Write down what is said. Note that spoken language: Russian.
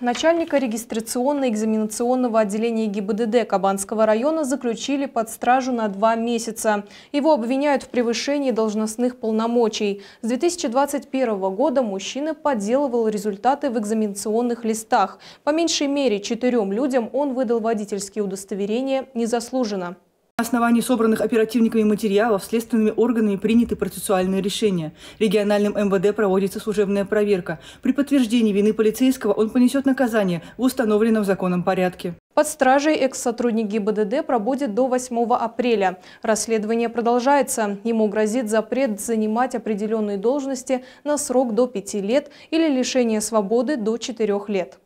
Начальника регистрационно-экзаменационного отделения ГИБДД Кабанского района заключили под стражу на два месяца. Его обвиняют в превышении должностных полномочий. С 2021 года мужчина подделывал результаты в экзаменационных листах. По меньшей мере четырем людям он выдал водительские удостоверения незаслуженно. На основании собранных оперативниками материалов следственными органами приняты процессуальные решения. Региональным МВД проводится служебная проверка. При подтверждении вины полицейского он понесет наказание в установленном законом порядке. Под стражей экс-сотрудник ГИБДД пробудет до 8 апреля. Расследование продолжается. Ему грозит запрет занимать определенные должности на срок до 5 лет или лишение свободы до 4 лет.